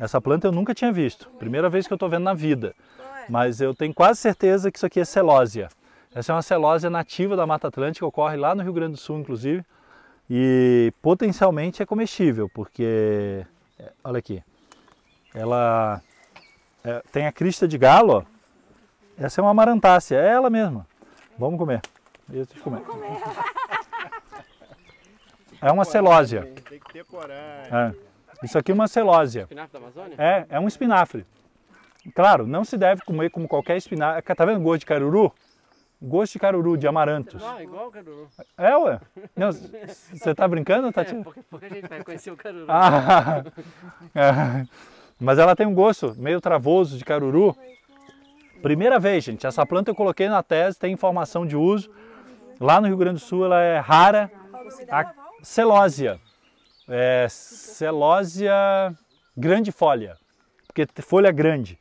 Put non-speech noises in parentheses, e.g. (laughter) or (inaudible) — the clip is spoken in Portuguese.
Essa planta eu nunca tinha visto, primeira vez que eu estou vendo na vida. Mas eu tenho quase certeza que isso aqui é celósia. Essa é uma celósia nativa da Mata Atlântica, ocorre lá no Rio Grande do Sul, inclusive. E potencialmente é comestível, porque, é, olha aqui, ela é, tem a crista de galo, ó. Essa é uma amarantácea, é ela mesma. Vamos comer. Deixa eu comer. É uma celósia. Tem que ter coragem. É. Isso aqui é uma celósia. Espinafre da Amazônia? É, é um espinafre. Claro, não se deve comer como qualquer espinafre. Tá vendo gosto de caruru? Gosto de caruru, de amarantos. Não, igual o caruru. É, ué? Você tá brincando, Tati? É, porque, porque a gente vai conhecer o caruru. Ah, (laughs) é. Mas ela tem um gosto meio travoso de caruru. Primeira vez, gente, essa planta eu coloquei na tese, tem informação de uso. Lá no Rio Grande do Sul ela é rara, a celósia é, celósia grande folha, porque folha grande.